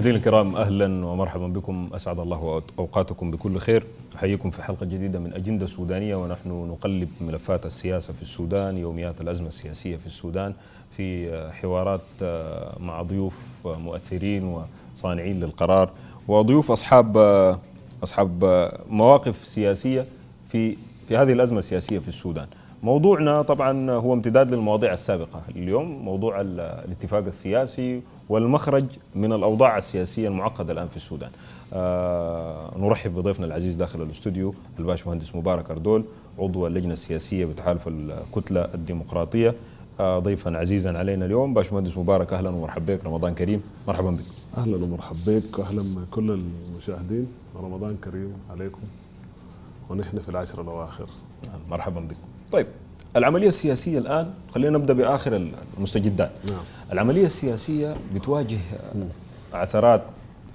مشاهدينا الكرام اهلا ومرحبا بكم اسعد الله اوقاتكم بكل خير احييكم في حلقه جديده من اجنده سودانيه ونحن نقلب ملفات السياسه في السودان يوميات الازمه السياسيه في السودان في حوارات مع ضيوف مؤثرين وصانعين للقرار وضيوف اصحاب اصحاب مواقف سياسيه في في هذه الازمه السياسيه في السودان موضوعنا طبعا هو امتداد للمواضيع السابقه اليوم موضوع الاتفاق السياسي والمخرج من الأوضاع السياسية المعقدة الآن في السودان آه نرحب بضيفنا العزيز داخل الاستوديو الباش مهندس مبارك أردول عضو اللجنة السياسية بتحالف الكتلة الديمقراطية آه ضيفا عزيزا علينا اليوم باش مهندس مبارك أهلا ومرحبا بك رمضان كريم مرحبا بك أهلا ومرحبا بك وأهلا بكل المشاهدين رمضان كريم عليكم ونحن في العشر الأواخر مرحبا بك طيب العملية السياسية الآن خلينا نبدأ بآخر المستجدات نعم. العملية السياسية بتواجه آه، عثرات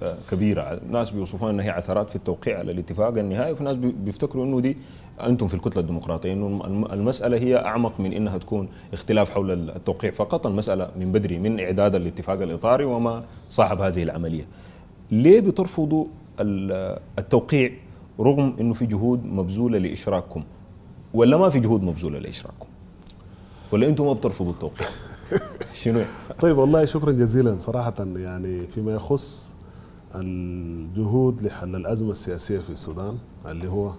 آه، كبيرة ناس بيوصفوها أنها هي عثرات في التوقيع على الاتفاق النهائي وفي ناس بيفتكروا أنه دي أنتم في الكتلة الديمقراطية أنه المسألة هي أعمق من أنها تكون اختلاف حول التوقيع فقط المسألة من بدري من إعداد الاتفاق الإطاري وما صاحب هذه العملية ليه بترفضوا التوقيع رغم أنه في جهود مبذولة لإشراككم ولا ما في جهود مبذوله لاشراككم؟ ولا انتم ما بترفضوا التوقيع؟ شنو طيب والله شكرا جزيلا صراحه يعني فيما يخص الجهود لحل الازمه السياسيه في السودان اللي هو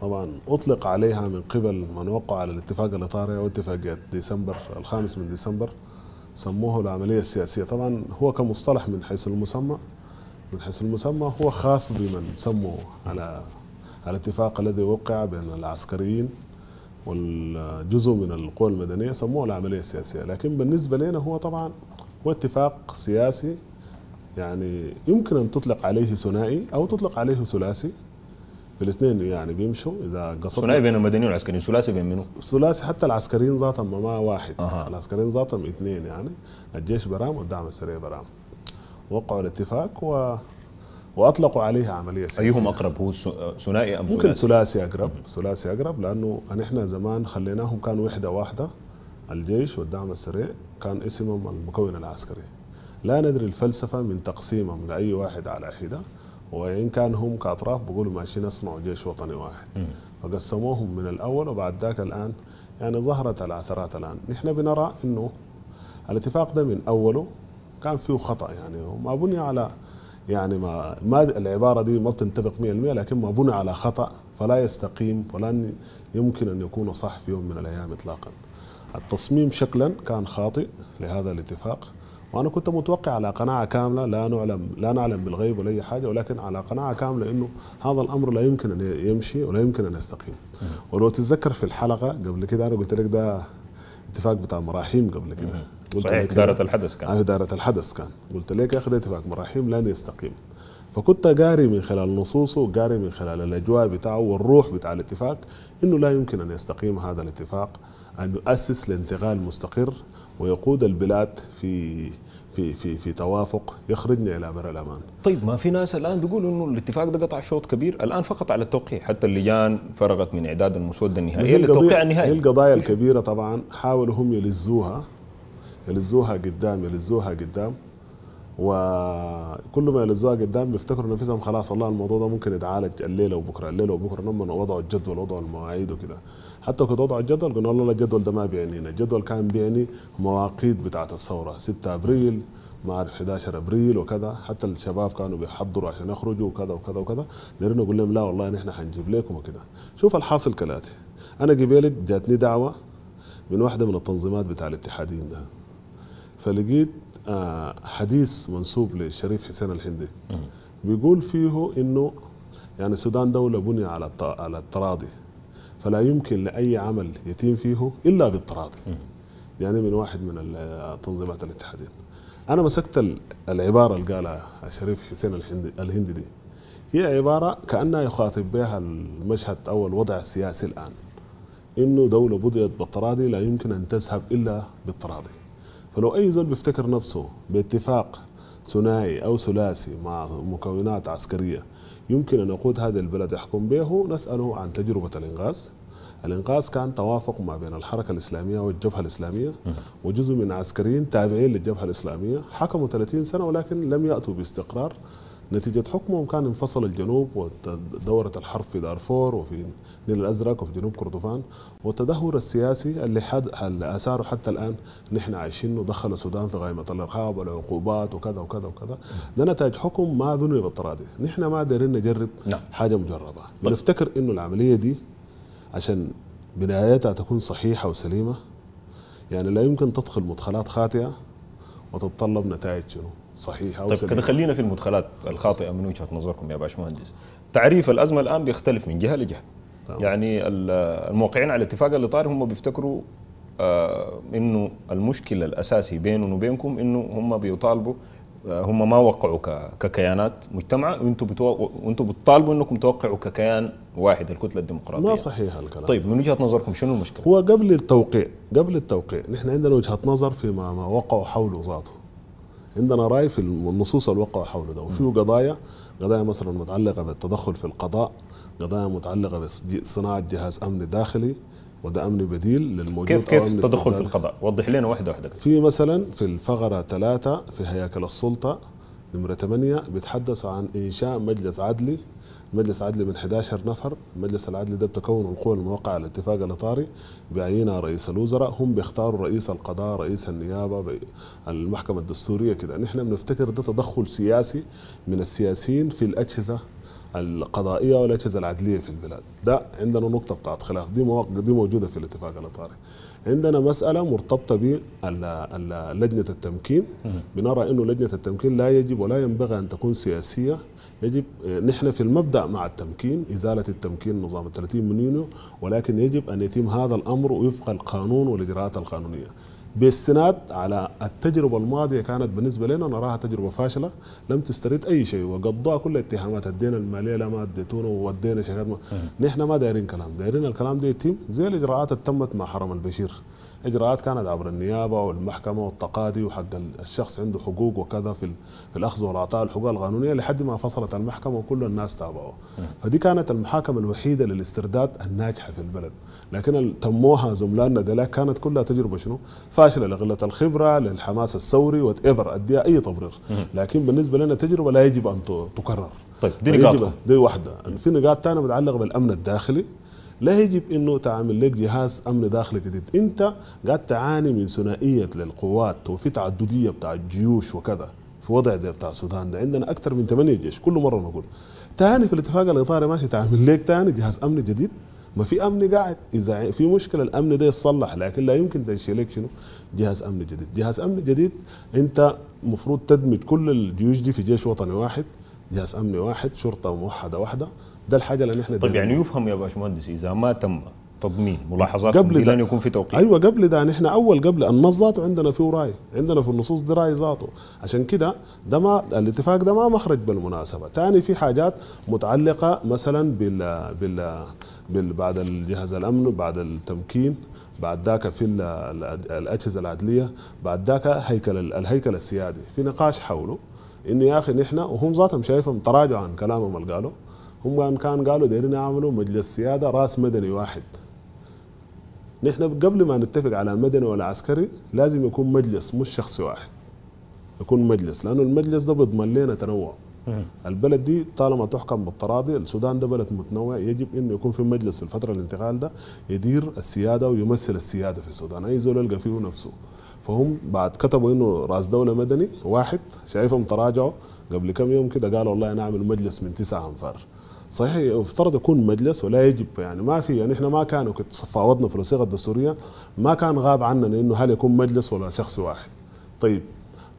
طبعا اطلق عليها من قبل من وقع على الاتفاق الاطاري او اتفاقيه ديسمبر الخامس من ديسمبر سموه العمليه السياسيه طبعا هو كمصطلح من حيث المسمى من حيث المسمى هو خاص بمن سموا على الاتفاق الذي وقع بين العسكريين والجزء من القوى المدنيه سموه العمليه السياسيه لكن بالنسبه لنا هو طبعا هو اتفاق سياسي يعني يمكن ان تطلق عليه ثنائي او تطلق عليه ثلاثي في الاثنين يعني بيمشوا اذا قصدت ثنائي بين المدنيين والعسكريين ثلاثي بين منو؟ ثلاثي حتى العسكريين ذاتهم ما واحد أه. العسكريين ذاتهم اثنين يعني الجيش برام والدعم السريع برام وقعوا الاتفاق و واطلقوا عليها عمليه سياسيه ايهم اقرب هو ثنائي ام ممكن ثلاثي اقرب ثلاثي اقرب لانه نحن زمان خليناهم كان وحده واحده الجيش والدعم السريع كان اسمهم المكون العسكري لا ندري الفلسفه من تقسيمهم لاي واحد على حده وان كان هم كاطراف بيقولوا ماشيين يصنعوا جيش وطني واحد فقسموهم من الاول وبعد ذاك الان يعني ظهرت العثرات الان نحن بنرى انه الاتفاق ده من اوله كان فيه خطا يعني وما بني على يعني ما, ما العبارة دي ما بتنطبق 100% لكن ما بنى على خطأ فلا يستقيم ولن يمكن أن يكون صح في يوم من الأيام إطلاقا التصميم شكلا كان خاطئ لهذا الاتفاق وأنا كنت متوقع على قناعة كاملة لا نعلم لا نعلم بالغيب ولا أي حاجة ولكن على قناعة كاملة أنه هذا الأمر لا يمكن أن يمشي ولا يمكن أن يستقيم ولو تتذكر في الحلقة قبل كده أنا قلت لك ده اتفاق بتاع مراحيم قبل كده قلت صحيح في الحدث كان في آه، الحدث كان قلت لك يا اخي اتفاق مراحيم لن يستقيم فكنت قاري من خلال نصوصه وقاري من خلال الاجواء بتاعه والروح بتاع الاتفاق انه لا يمكن ان يستقيم هذا الاتفاق ان يؤسس لانتقال مستقر ويقود البلاد في في في في توافق يخرجنا الى بر الامان. طيب ما في ناس الان بيقولوا انه الاتفاق ده قطع شوط كبير الان فقط على التوقيع حتى اللجان فرغت من اعداد المسوده النهائيه للتوقيع النهائي. القضايا الكبيره طبعا حاولوا هم يلزوها يلزوها قدام يلزوها قدام وكل ما يلزوها قدام بيفتكروا نفسهم خلاص والله الموضوع ده ممكن يتعالج الليله وبكره الليله وبكره لما وضعوا الجدول وضعوا المواعيد وكده حتى كنت وضع الجدول قلنا والله الجدول ده ما بيعنينا الجدول كان بيعني مواقيت بتاعت الثوره 6 ابريل ما اعرف 11 ابريل وكذا حتى الشباب كانوا بيحضروا عشان يخرجوا وكذا وكذا وكذا نرينا نقول لهم لا والله نحن حنجيب لكم وكذا شوف الحاصل كالاتي انا قبلت جاتني دعوه من واحده من التنظيمات بتاع الاتحادين ده فلقيت آه، حديث منسوب للشريف حسين الهندي بيقول فيه انه يعني السودان دوله بني على على التراضي فلا يمكن لاي عمل يتم فيه الا بالتراضي يعني من واحد من تنظيمات الاتحادين انا مسكت العباره اللي قالها الشريف حسين الهندي, الهندي دي هي عباره كانها يخاطب بها المشهد او الوضع السياسي الان انه دوله بدات بالتراضي لا يمكن ان تذهب الا بالتراضي فلو اي زول بيفتكر نفسه باتفاق ثنائي او ثلاثي مع مكونات عسكريه يمكن أن يقود هذا البلد يحكم به نسأله عن تجربة الإنغاز الإنقاذ كان توافق ما بين الحركة الإسلامية والجبهة الإسلامية وجزء من عسكريين تابعين للجبهة الإسلامية حكموا 30 سنة ولكن لم يأتوا باستقرار نتيجة حكمهم كان انفصل الجنوب ودورت الحرب في دارفور وفي النيل الأزرق وفي جنوب كردفان والتدهور السياسي اللي, حد أثاره حتى الآن نحن عايشينه دخل السودان في غايمة الإرهاب والعقوبات وكذا وكذا وكذا ده نتاج حكم ما بني بالتراضي نحن ما دارين نجرب نعم. حاجة مجربة طيب. بنفتكر إنه العملية دي عشان بنايتها تكون صحيحة وسليمة يعني لا يمكن تدخل مدخلات خاطئة وتتطلب نتائج شنو صحيح طيب كده خلينا في المدخلات الخاطئه من وجهه نظركم يا باشمهندس تعريف الازمه الان بيختلف من جهه لجهه طبعا. يعني الموقعين على اتفاق الاطار هم بيفتكروا آه انه المشكله الاساسي بينهم وبينكم انه هم بيطالبوا آه، هم ما وقعوا ككيانات مجتمع وانتم وانتم بتطالبوا انكم توقعوا ككيان واحد الكتله الديمقراطيه ما صحيح الكلام طيب من وجهه نظركم شنو المشكله؟ هو قبل التوقيع قبل التوقيع نحن عندنا وجهه نظر فيما ما وقعوا حوله ذاته عندنا راي في النصوص الواقعة حول ده وفي قضايا قضايا مثلا متعلقة بالتدخل في القضاء قضايا متعلقة بصناعة جهاز أمن داخلي وده أمن بديل للموجود كيف كيف التدخل في القضاء؟ وضح لنا واحدة واحدة في مثلا في الفقرة ثلاثة في هياكل السلطة نمرة 8 بيتحدث عن إنشاء مجلس عدلي مجلس عدلي من 11 نفر المجلس العدلي ده بتكون القوى الموقعة على الاتفاق الإطاري بعينها رئيس الوزراء هم بيختاروا رئيس القضاء رئيس النيابة المحكمة الدستورية كده نحن بنفتكر ده تدخل سياسي من السياسيين في الأجهزة القضائية والأجهزة العدلية في البلاد ده عندنا نقطة بتاعت خلاف دي مواقع دي موجودة في الاتفاق الإطاري عندنا مسألة مرتبطة بلجنة التمكين بنرى أنه لجنة التمكين لا يجب ولا ينبغي أن تكون سياسية يجب نحن في المبدا مع التمكين ازاله التمكين نظام ال 30 يونيو ولكن يجب ان يتم هذا الامر وفق القانون والاجراءات القانونيه باستناد على التجربة الماضية كانت بالنسبة لنا نراها تجربة فاشلة لم تسترد أي شيء وقضوا كل اتهامات الدين المالية لما ما اديتونا ودينا شهادة نحن ما دايرين كلام دايرين الكلام ده دا يتم زي الإجراءات اللي تمت مع حرم البشير اجراءات كانت عبر النيابه والمحكمه والتقاضي وحق الشخص عنده حقوق وكذا في في الاخذ والعطاء الحقوق القانونيه لحد ما فصلت المحكمه وكل الناس تابعوا فدي كانت المحاكمه الوحيده للاسترداد الناجحه في البلد لكن تموها زملائنا دلا كانت كلها تجربه شنو فاشله لقله الخبره للحماس الثوري وات ايفر اديها اي تبرير لكن بالنسبه لنا تجربه لا يجب ان تكرر طيب دي نقاطكم دي واحده في نقاط ثانيه متعلقه بالامن الداخلي لا يجب انه تعمل لك جهاز امن داخلي جديد انت قاعد تعاني من ثنائيه للقوات وفي تعدديه بتاع الجيوش وكذا في وضع ده بتاع السودان ده عندنا اكثر من 8 جيش كل مره نقول تاني في الاتفاق الاطاري ماشي تعمل لك تاني جهاز امن جديد ما في امن قاعد اذا في مشكله الامن ده يتصلح لكن لا يمكن تشيلك شنو جهاز امن جديد جهاز امن جديد انت مفروض تدمج كل الجيوش دي في جيش وطني واحد جهاز امني واحد شرطه موحده واحده ده الحاجه اللي احنا طيب يعني يفهم يا باشمهندس اذا ما تم تضمين ملاحظات قبل لن يكون في توقيع ايوه قبل ده نحن اول قبل النص ذاته عندنا فيه راي عندنا في النصوص دي راي ذاته عشان كده ده ما الاتفاق ده ما مخرج بالمناسبه ثاني في حاجات متعلقه مثلا بال بال, بال بعد الجهاز الامن بعد التمكين بعد ذاك في الاجهزه العدليه بعد ذاك هيكل الهيكل السيادي في نقاش حوله انه يا اخي نحن وهم ذاتهم شايفهم تراجعوا عن كلامهم اللي قالوا هم كان قالوا دايرين يعملوا مجلس سياده راس مدني واحد نحن قبل ما نتفق على مدني ولا عسكري لازم يكون مجلس مش شخص واحد يكون مجلس لانه المجلس ده بيضمن لنا تنوع البلد دي طالما تحكم بالتراضي السودان ده بلد متنوع يجب انه يكون في مجلس في الفتره الانتقال ده يدير السياده ويمثل السياده في السودان اي زول يلقى فيه نفسه فهم بعد كتبوا انه راس دوله مدني واحد شايفهم تراجعوا قبل كم يوم كده قالوا والله انا اعمل مجلس من تسعة انفار صحيح يفترض يكون مجلس ولا يجب يعني ما في يعني احنا ما كانوا كنت فاوضنا في الوثيقه الدستوريه ما كان غاب عننا انه هل يكون مجلس ولا شخص واحد. طيب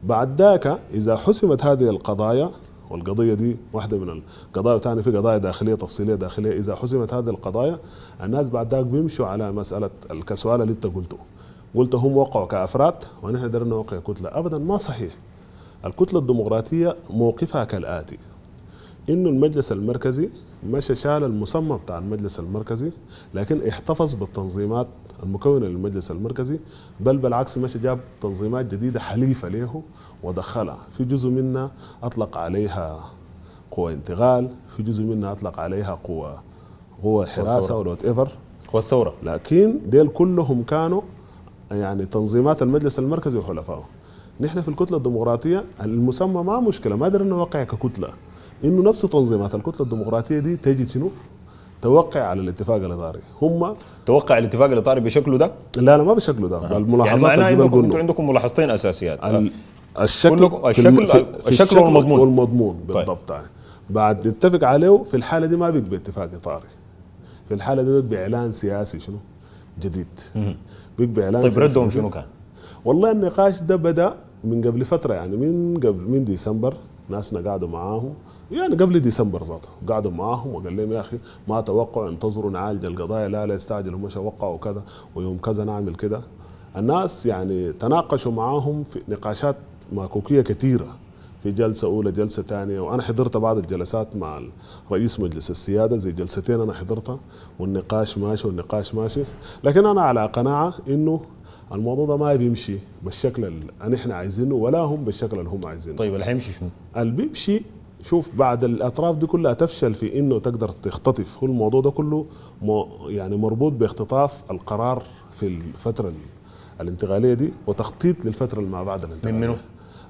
بعد ذاك اذا حسمت هذه القضايا والقضيه دي واحده من القضايا الثانيه في قضايا داخليه تفصيليه داخليه اذا حسمت هذه القضايا الناس بعد ذاك بيمشوا على مساله السؤال اللي انت قلته قلت هم وقعوا كافراد ونحن قدرنا نوقع كتله ابدا ما صحيح الكتله الديمقراطيه موقفها كالاتي انه المجلس المركزي مشى شال المسمى بتاع المجلس المركزي لكن احتفظ بالتنظيمات المكونه للمجلس المركزي بل بالعكس مشى جاب تنظيمات جديده حليفه له ودخلها في جزء منها اطلق عليها قوى انتقال في جزء منها اطلق عليها قوى قوى حراسه ولا وات ايفر قوى الثوره لكن ديل كلهم كانوا يعني تنظيمات المجلس المركزي وحلفائه نحن في الكتله الديمقراطيه المسمى ما مشكله ما درنا وقع ككتله انه نفس تنظيمات الكتله الديمقراطيه دي تجد شنو؟ توقع على الاتفاق الاطاري هم توقع الاتفاق الاطاري بشكله ده؟ لا لا ما بشكله ده آه. الملاحظات يعني معناها عندكم انتم عندكم ملاحظتين اساسيات ال... آه. آه، الشكل الشكل في الشكل, والمضمون والمضمون طيب. بالضبط طيب. بعد نتفق عليه في الحاله دي ما بيك اتفاق اطاري في الحاله دي بيبقى اعلان سياسي شنو؟ جديد بيك اعلان طيب ردهم شنو كان؟ والله النقاش ده بدا من قبل فتره يعني من قبل من ديسمبر ناسنا قعدوا معاهم يعني قبل ديسمبر ذاته قعدوا معاهم وقال لهم يا اخي ما توقع انتظروا نعالج القضايا لا لا يستعجلوا هم وقعوا كذا ويوم كذا نعمل كذا الناس يعني تناقشوا معاهم في نقاشات ماكوكيه كثيره في جلسه اولى جلسه ثانيه وانا حضرت بعض الجلسات مع رئيس مجلس السياده زي جلستين انا حضرتها والنقاش ماشي والنقاش ماشي لكن انا على قناعه انه الموضوع ده ما بيمشي بالشكل اللي احنا عايزينه ولا هم بالشكل اللي هم عايزينه طيب اللي هيمشي شنو؟ اللي بيمشي شوف بعد الاطراف دي كلها تفشل في انه تقدر تختطف هو الموضوع ده كله يعني مربوط باختطاف القرار في الفتره الانتقاليه دي وتخطيط للفتره اللي ما بعد الانتقاليه من منو؟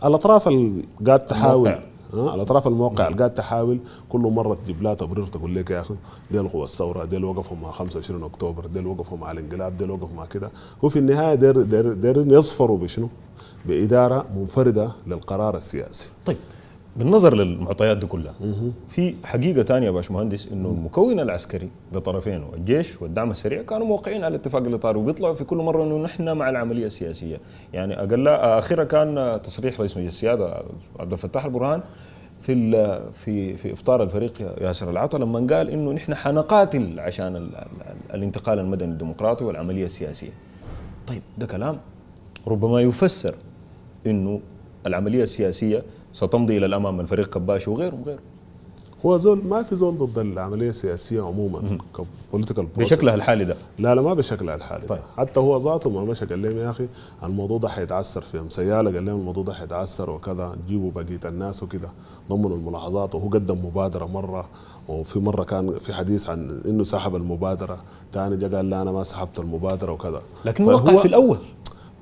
الاطراف اللي قاعد تحاول ها الاطراف الموقع اللي نعم. قاعد تحاول كل مره تجيب لها تبرير تقول لك يا اخي ديل قوى الثوره ديل وقفوا مع 25 اكتوبر ديل وقفوا مع الانقلاب ديل وقفوا مع كده هو في النهايه دايرين يصفروا بشنو؟ باداره منفرده للقرار السياسي طيب بالنظر للمعطيات دي كلها في حقيقه ثانيه يا باشمهندس انه المكون العسكري بطرفينه الجيش والدعم السريع كانوا موقعين على اتفاق الاطار وبيطلعوا في كل مره انه نحن مع العمليه السياسيه يعني اقل اخرها كان تصريح رئيس مجلس السياده عبد الفتاح البرهان في في في افطار الفريق ياسر العطا لما قال انه نحن حنقاتل عشان الـ الـ الانتقال المدني الديمقراطي والعمليه السياسيه. طيب ده كلام ربما يفسر انه العمليه السياسيه ستمضي الى الامام الفريق كباش وغيره وغيره هو زول ما في زول ضد العمليه السياسيه عموما كبوليتيكال بشكلها الحالي ده لا لا ما بشكلها الحالي طيب. حتى هو ذاته ما مشى قال لهم يا اخي الموضوع ده حيتعسر فيهم سياله قال لهم الموضوع ده حيتعسر وكذا جيبوا بقيه الناس وكذا ضمنوا الملاحظات وهو قدم مبادره مره وفي مره كان في حديث عن انه سحب المبادره ثاني جا قال لا انا ما سحبت المبادره وكذا لكن وقع في الاول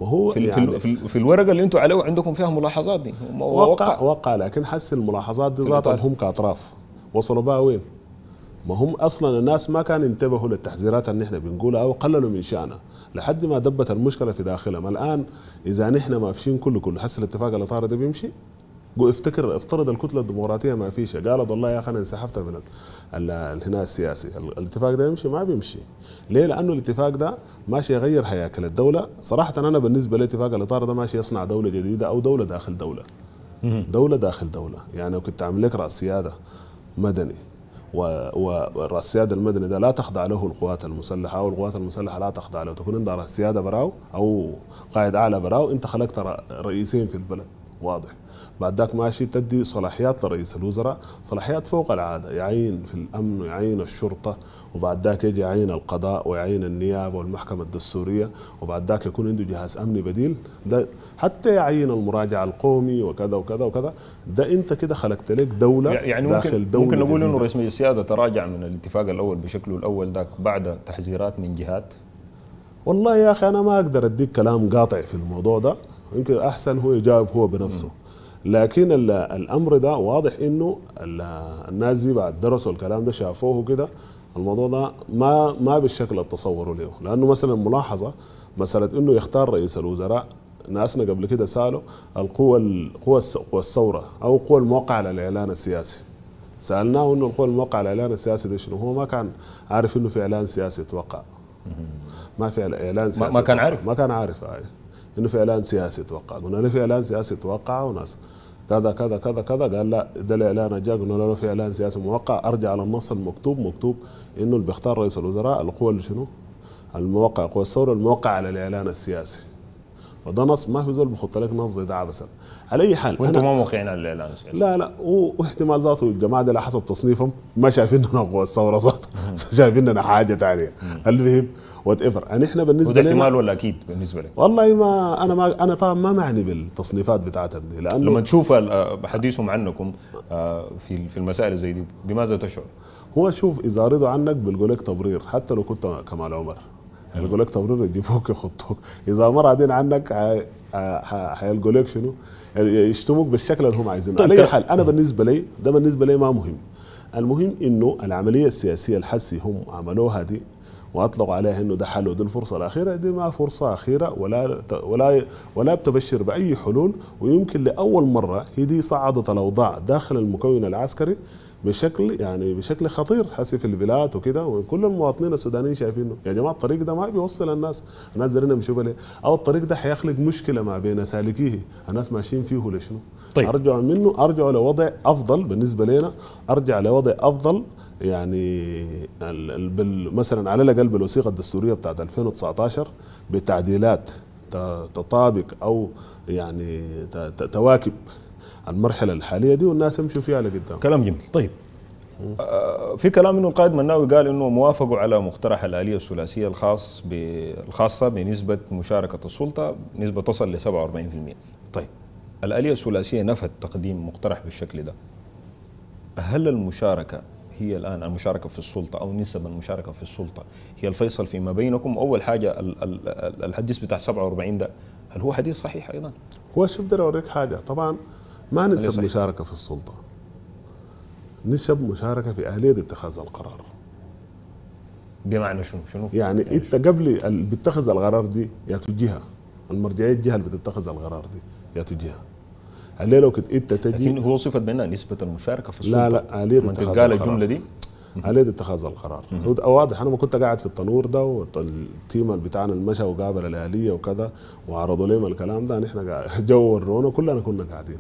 ما هو في, يعني في, في الورقه اللي انتم عليها عندكم فيها ملاحظات دي وقع, وقع وقع لكن حس الملاحظات دي ذاتهم هم كاطراف وصلوا بقى وين؟ ما هم اصلا الناس ما كانوا ينتبهوا للتحذيرات اللي احنا بنقولها او قللوا من شانها لحد ما دبت المشكله في داخلهم الان اذا نحن ما فيشين كله كله حس الاتفاق الاطار ده بيمشي افتكر افترض الكتله الديمقراطيه ما فيش قالت والله يا اخي انا انسحبت من الهناء السياسي الاتفاق ده يمشي ما بيمشي ليه لانه الاتفاق ده ماشي يغير هياكل الدوله صراحه انا بالنسبه لاتفاق الاطار ده ماشي يصنع دوله جديده او دوله داخل دوله دوله داخل دوله يعني كنت عامل لك راس سياده مدني وراس سيادة المدني ده لا تخضع له القوات المسلحه او القوات المسلحه لا تخضع له تكون عندها راس سياده براو او قائد اعلى براو انت خلقت رئيسين في البلد واضح بعد ذاك ماشي تدي صلاحيات لرئيس الوزراء صلاحيات فوق العاده يعين في الامن ويعين الشرطه وبعد ذاك يجي يعين القضاء ويعين النيابه والمحكمه الدستوريه وبعد ذاك يكون عنده جهاز امني بديل ده حتى يعين المراجع القومي وكذا وكذا وكذا ده انت كده خلقت لك دوله يعني, يعني ممكن داخل دوله ممكن نقول انه رئيس مجلس السياده تراجع من الاتفاق الاول بشكله الاول ذاك بعد تحذيرات من جهات والله يا اخي انا ما اقدر اديك كلام قاطع في الموضوع ده يمكن احسن هو يجاوب هو بنفسه م. لكن الامر ده واضح انه الناس دي بعد درسوا الكلام ده شافوه كده الموضوع ده ما ما بالشكل التصور له لانه مثلا ملاحظه مساله انه يختار رئيس الوزراء ناسنا قبل كده سالوا القوى قوى قوى الثوره او قوى الموقع على الاعلان السياسي سالناه انه القوى الموقع على الاعلان السياسي ده شنو هو ما كان عارف انه في اعلان سياسي يتوقع ما في اعلان سياسي ما كان عارف ما كان عارف عارف. انه في اعلان سياسي توقع قلنا له في اعلان سياسي توقع وناس كذا كذا كذا كذا قال لا ده الاعلان جاء قلنا له في اعلان سياسي موقع ارجع على النص المكتوب مكتوب انه اللي بيختار رئيس الوزراء القوى اللي شنو؟ الموقع قوى الثوره الموقع على الاعلان السياسي وده نص ما في زول بيحط لك نص زي ده عبثا على اي حال وانتم ما موقعين على الاعلان السياسي لا لا واحتمال ذاته الجماعه دي على حسب تصنيفهم ما شايفيننا قوى الثوره ذاته شايفيننا حاجه ثانيه المهم وات ايفر يعني احنا بالنسبه وده احتمال ولا اكيد بالنسبه لك؟ والله ما انا ما انا طبعا ما معني بالتصنيفات بتاعتهم دي لانه لما تشوف آه، حديثهم عنكم آه، في في المسائل زي دي بماذا تشعر؟ هو شوف اذا رضوا عنك بيلقوا لك تبرير حتى لو كنت كمال عمر يلقوا لك تبرير يجيبوك يخطوك اذا ما راضين عنك حيلقوا لك شنو؟ يشتموك بالشكل اللي هم عايزينه طيب، على اي حال انا بالنسبه لي ده بالنسبه لي ما مهم المهم انه العمليه السياسيه الحسي هم عملوها دي واطلق عليها انه ده حل ودي الفرصه الاخيره دي ما فرصه اخيره ولا ولا ولا بتبشر باي حلول ويمكن لاول مره هي دي صعدت الاوضاع داخل المكون العسكري بشكل يعني بشكل خطير حسي في البلاد وكده وكل المواطنين السودانيين شايفينه يا جماعه الطريق ده ما بيوصل الناس الناس دارين يمشوا ليه او الطريق ده حيخلق مشكله ما بين سالكيه الناس ماشيين فيه لشنو طيب. ارجع منه ارجع لوضع افضل بالنسبه لنا ارجع لوضع افضل يعني مثلا على الاقل بالوثيقه الدستوريه بتاعت 2019 بتعديلات تطابق او يعني تواكب المرحله الحاليه دي والناس يمشوا فيها لقدام كلام جميل طيب آه، في كلام انه القائد مناوي قال انه موافقوا على مقترح الاليه الثلاثيه الخاص الخاصه بنسبه مشاركه السلطه نسبه تصل ل 47% طيب الاليه الثلاثيه نفت تقديم مقترح بالشكل ده هل المشاركه هي الآن المشاركة في السلطة أو نسب المشاركة في السلطة هي الفيصل فيما بينكم أول حاجة الحديث بتاع 47 ده هل هو حديث صحيح أيضا؟ هو شوف ده أوريك حاجة طبعا ما نسب مشاركة في السلطة نسب مشاركة في آلية اتخاذ القرار بمعنى شنو شنو يعني, يعني انت قبل اللي بيتخذ القرار دي يا تجيها المرجعيه الجهه اللي بتتخذ القرار دي يا تجيها عليه لو كنت انت تجي لكن هو صفت بانها نسبه المشاركه في السلطه لا لا عليه اتخاذ القرار الجمله دي عليه اتخاذ القرار واضح انا ما كنت قاعد في التنور ده والتيم بتاعنا المشى وقابل الاهليه وكذا وعرضوا لهم الكلام ده نحن جو ورونا كلنا كنا قاعدين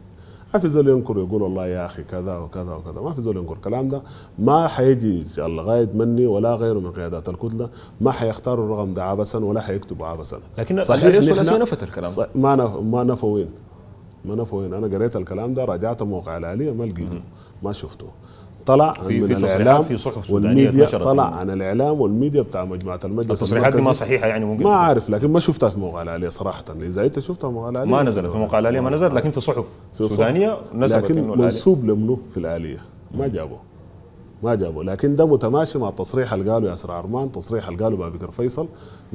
ما في زول ينكر يقول والله يا اخي كذا وكذا وكذا ما في زول ينكر الكلام ده ما حيجي لغايه مني ولا غيره من قيادات الكتله ما حيختاروا الرقم ده عبثا ولا حيكتبوا عبثا لكن صحيح الرئيس الاسيوي نفت الكلام ما ما نفوا وين ما انا فوين انا قريت الكلام ده راجعت موقع الاليه ما لقيته ما شفته طلع في من في الاعلام في صحف والميديا طلع يعني. عن الاعلام والميديا بتاع مجموعه المجلس التصريحات دي ما صحيحه يعني ممكن ما عارف لكن ما شفتها في موقع الاليه صراحه اذا انت شفتها في موقع الاليه ما نزلت في موقع الاليه ما آه. نزلت لكن في صحف في سودانيه نزلت لكن منسوب لمنو في الاليه ما جابوه ما جابوا لكن ده متماشي مع التصريح اللي قاله ياسر عرمان تصريح اللي قاله بكر فيصل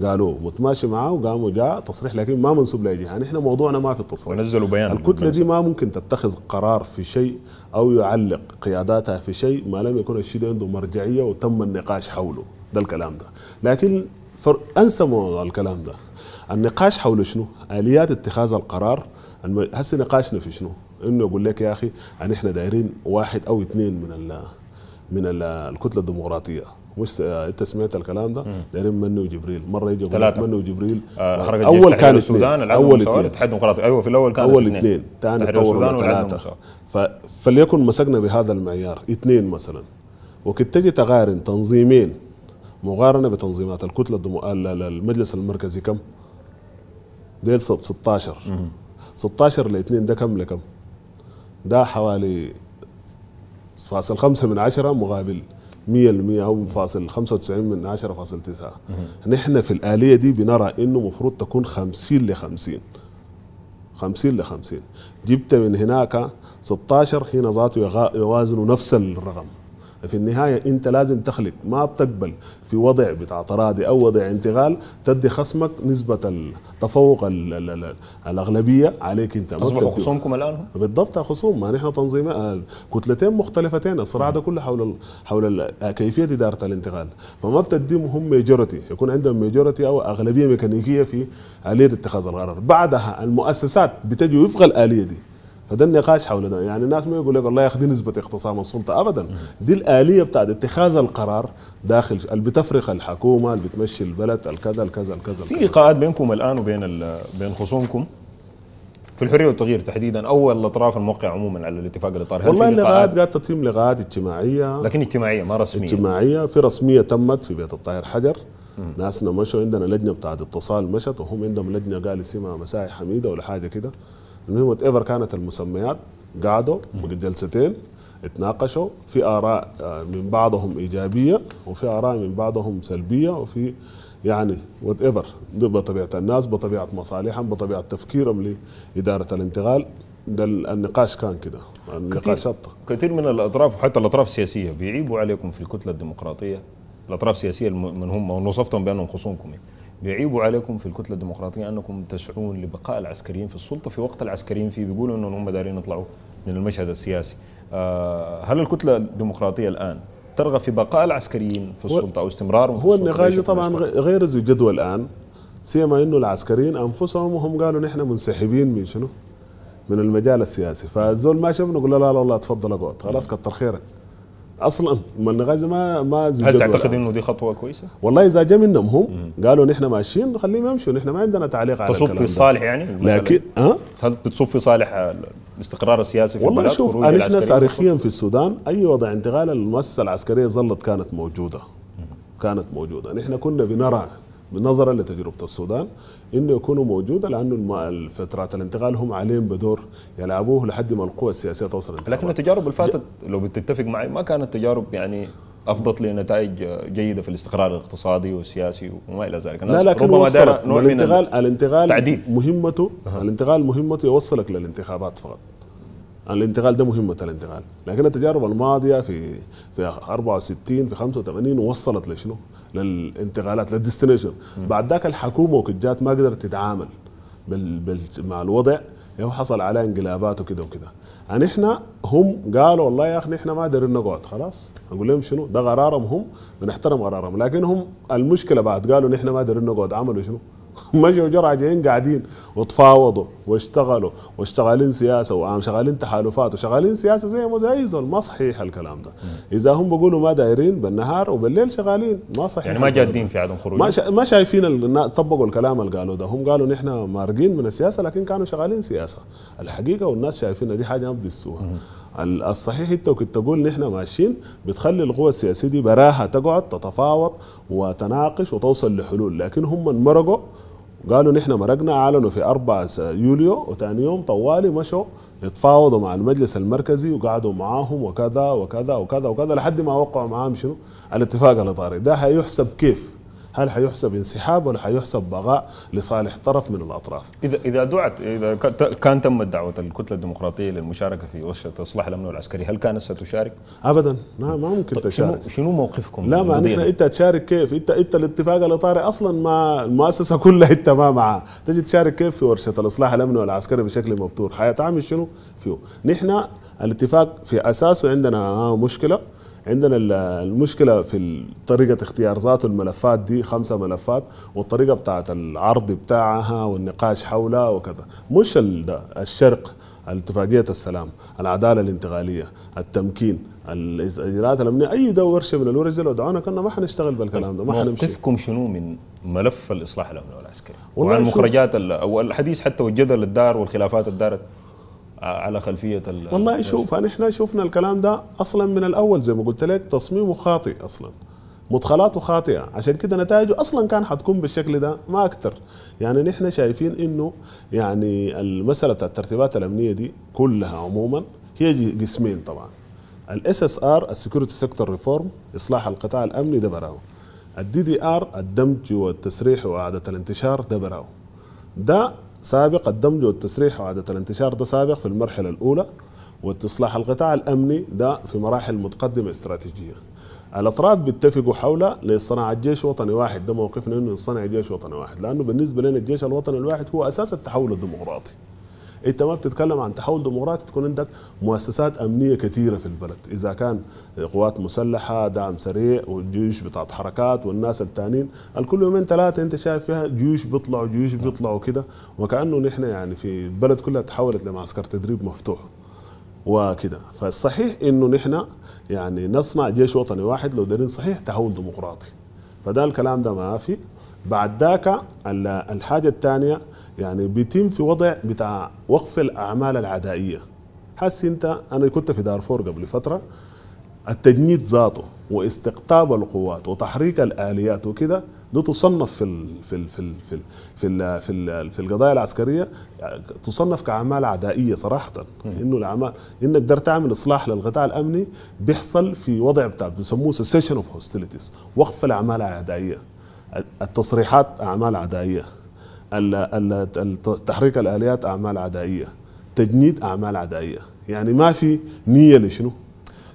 قالوا متماشي معاه وقاموا جاء تصريح لكن ما منسوب لاي جهه نحن يعني موضوعنا ما في التصريح ونزلوا بيان الكتله دي ما ممكن تتخذ قرار في شيء او يعلق قياداتها في شيء ما لم يكن الشيء ده عنده مرجعيه وتم النقاش حوله ده الكلام ده لكن انسى موضوع الكلام ده النقاش حول شنو؟ اليات اتخاذ القرار هسه نقاشنا في شنو؟ انه يقول لك يا اخي ان يعني احنا دايرين واحد او اثنين من الله من الكتله الديمقراطيه مش آه، انت سمعت الكلام ده لان يعني منو جبريل مره يجي ثلاثة منو جبريل آه،, آه حركه اول كان السودان اول اثنين الاتحاد الديمقراطي ايوه في الاول كان اول اثنين ثاني السودان ثلاثه فليكن مسكنا بهذا المعيار اثنين مثلا وكنت تجي تقارن تنظيمين مقارنه بتنظيمات الكتله الدمو... المجلس المركزي كم؟ ديل 16 16 ل 2 ده كم لكم؟ ده حوالي فاصل خمسة من عشرة مقابل 100% او فاصل 95 من عشرة فاصل تسعة نحن في الاليه دي بنرى انه المفروض تكون 50 ل 50 50 ل 50 جبت من هناك 16 هنا ذاته يوازنوا نفس الرقم في النهايه انت لازم تخلق ما بتقبل في وضع بتاع تراضي او وضع انتقال تدي خصمك نسبه التفوق الـ الـ الـ الاغلبيه عليك انت اصبحوا خصومكم الان بالضبط خصوم ما نحن تنظيم آه، كتلتين مختلفتين الصراع ده كله حول حول كيفيه اداره الانتقال فما بتديهم هم ميجورتي يكون عندهم ميجورتي او اغلبيه ميكانيكيه في اليه اتخاذ القرار بعدها المؤسسات بتجي وفق الاليه دي فده النقاش حول ده يعني الناس ما يقول لك والله يا اخي دي نسبه اقتصام السلطه ابدا دي الاليه بتاعت اتخاذ القرار داخل اللي بتفرق الحكومه اللي بتمشي البلد الكذا الكذا الكذا في لقاءات بينكم الان وبين بين خصومكم في الحريه والتغيير تحديدا او الاطراف الموقعه عموما على الاتفاق الاطار والله اللقاءات قاعده تتم لقاءات اجتماعيه لكن اجتماعيه ما رسميه اجتماعيه في رسميه تمت في بيت الطاهر حجر ناسنا مشوا عندنا لجنه بتاعت اتصال مشت وهم عندهم لجنه قال اسمها مساعي حميده ولا حاجه كده المهم وات ايفر كانت المسميات قعدوا جلستين اتناقشوا في اراء آه، من بعضهم ايجابيه وفي اراء من بعضهم سلبيه وفي يعني وات ايفر بطبيعه الناس بطبيعه مصالحهم بطبيعه تفكيرهم لاداره الانتقال ده النقاش كان كده النقاشات كثير, كثير من الاطراف وحتى الاطراف السياسيه بيعيبوا عليكم في الكتله الديمقراطيه الاطراف السياسيه من هم وصفتهم بانهم خصومكم يعني. بيعيبوا عليكم في الكتله الديمقراطيه انكم تسعون لبقاء العسكريين في السلطه في وقت العسكريين فيه بيقولوا انهم هم دارين يطلعوا من المشهد السياسي آه، هل الكتله الديمقراطيه الان ترغب في بقاء العسكريين في السلطه او استمرارهم هو النقاش طبعا غير ذو جدوى الان سيما انه العسكريين انفسهم هم قالوا نحن منسحبين من شنو؟ من المجال السياسي فالزول ما شفنا قال له لا لا والله تفضل اقعد خلاص نعم. كتر خيرك اصلا ما الغاز ما ما هل تعتقد انه دي خطوه كويسه؟ والله اذا جاء منهم هم قالوا نحن ماشيين خليهم يمشوا نحن ما عندنا تعليق على تصب في صالح يعني لكن ها هل بتصب في صالح الاستقرار السياسي في والله شوف نحن تاريخيا في السودان اي وضع انتقال للمؤسسه العسكريه ظلت كانت موجوده كانت موجوده نحن كنا بنرى نظرا لتجربه السودان انه يكونوا موجوده لانه فترات الانتقال هم عليهم بدور يلعبوه لحد ما القوى السياسيه توصل لكن التجارب اللي فاتت لو بتتفق معي ما كانت تجارب يعني افضت لنتائج جيده في الاستقرار الاقتصادي والسياسي وما الى ذلك الناس لا لكن ربما دار نوع من الانتقال الانتقال تعديل. مهمته أه. الانتقال مهمته يوصلك للانتخابات فقط الانتقال ده مهمة الانتقال لكن التجارب الماضية في في 64 في 85 وصلت لشنو؟ للانتقالات للديستنيشن بعد ذاك الحكومه وقت جات ما قدرت تتعامل بال بال مع الوضع هو حصل على انقلابات وكذا وكذا يعني احنا هم قالوا والله يا اخي نحن ما دارين نقعد خلاص اقول لهم شنو ده قرارهم هم بنحترم قرارهم لكن هم المشكله بعد قالوا نحن ما دارين نقعد عملوا شنو مشوا جايين قاعدين وتفاوضوا واشتغلوا واشتغالين سياسه وعم شغالين تحالفات وشغالين سياسه زي ما زي ما صحيح الكلام ده اذا هم بيقولوا ما دايرين بالنهار وبالليل شغالين ما صحيح يعني ما جادين في عدم خروج ما, شا... ما شايفين ال... طبقوا الكلام اللي قالوا ده هم قالوا نحن مارقين من السياسه لكن كانوا شغالين سياسه الحقيقه والناس شايفين دي حاجه ما بدسوها الصحيح انت كنت تقول ان احنا ماشيين بتخلي القوى السياسيه دي براها تقعد تتفاوض وتناقش وتوصل لحلول لكن هم انمرقوا قالوا نحن مرقنا اعلنوا في 4 يوليو وثاني يوم طوالي مشوا يتفاوضوا مع المجلس المركزي وقعدوا معاهم وكذا وكذا وكذا وكذا لحد ما وقعوا معاهم شنو الاتفاق الاطاري ده هيحسب كيف هل حيحسب انسحاب ولا حيحسب بغاء لصالح طرف من الاطراف؟ اذا اذا دعت اذا كان تمت دعوه الكتله الديمقراطيه للمشاركه في ورشه اصلاح الامن والعسكري، هل كانت ستشارك؟ ابدا ما ما طيب، ممكن طيب تشارك شنو, شنو موقفكم؟ لا ما نحن انت تشارك كيف؟ انت انت الاتفاق الاطاري اصلا ما المؤسسه كلها انت ما معاه، تجي تشارك كيف في ورشه الاصلاح الامني والعسكري بشكل مبتور؟ حيتعامل شنو فيه؟ نحن الاتفاق في اساسه عندنا آه، مشكله عندنا المشكله في طريقه اختيار ذات الملفات دي خمسه ملفات والطريقه بتاعه العرض بتاعها والنقاش حولها وكذا مش الشرق اتفاقيه السلام العداله الانتقاليه التمكين الاجراءات الامنيه اي دور ورشه من الورش لو دعونا كنا ما حنشتغل بالكلام ده ما طيب، حنمشي موقفكم شنو من ملف الاصلاح الامني والعسكري وعن المخرجات او الحديث حتى والجدل الدار والخلافات الدارت آه، على خلفيه والله شوف احنا شفنا الكلام ده اصلا من الاول زي ما قلت لك تصميمه خاطئ اصلا مدخلاته خاطئه عشان كده نتائجه اصلا كان حتكون بالشكل ده ما اكثر يعني نحن شايفين انه يعني المساله الترتيبات الامنيه دي كلها عموما هي قسمين طبعا الاس اس ار السكيورتي سيكتور ريفورم اصلاح القطاع الامني ده براو الدي دي ار الدمج والتسريح واعاده الانتشار ده براو ده سابق الدمج والتسريح وعادة الانتشار ده سابق في المرحلة الأولى واستصلاح القطاع الأمني ده في مراحل متقدمة استراتيجية الأطراف بيتفقوا حول لصناعة جيش وطني واحد ده موقفنا أنه نصنع جيش وطني واحد لأنه بالنسبة لنا الجيش الوطني الواحد هو أساس التحول الديمقراطي انت ما بتتكلم عن تحول ديمقراطي تكون عندك مؤسسات امنيه كثيره في البلد اذا كان قوات مسلحه دعم سريع والجيوش بتاعت حركات والناس الثانيين الكل يومين ثلاثه انت شايف فيها جيوش بيطلعوا جيوش بيطلعوا كده وكانه نحن يعني في البلد كلها تحولت لمعسكر تدريب مفتوح وكده فالصحيح انه نحن يعني نصنع جيش وطني واحد لو دارين صحيح تحول ديمقراطي فده الكلام ده ما في بعد ذاك الحاجه الثانيه يعني بيتم في وضع بتاع وقف الاعمال العدائيه حاسس انت انا كنت في دارفور قبل فتره التجنيد ذاته واستقطاب القوات وتحريك الاليات وكده ده تصنف في الـ في الـ في الـ في الـ في الـ في, الـ في القضايا العسكريه تصنف كاعمال عدائيه صراحه انه الاعمال انك قدرت تعمل اصلاح للقطاع الامني بيحصل في وضع بتاع بيسموه سيشن اوف هوستيليتيز وقف الاعمال العدائيه التصريحات اعمال عدائيه تحريك الاليات اعمال عدائيه تجنيد اعمال عدائيه يعني ما في نيه لشنو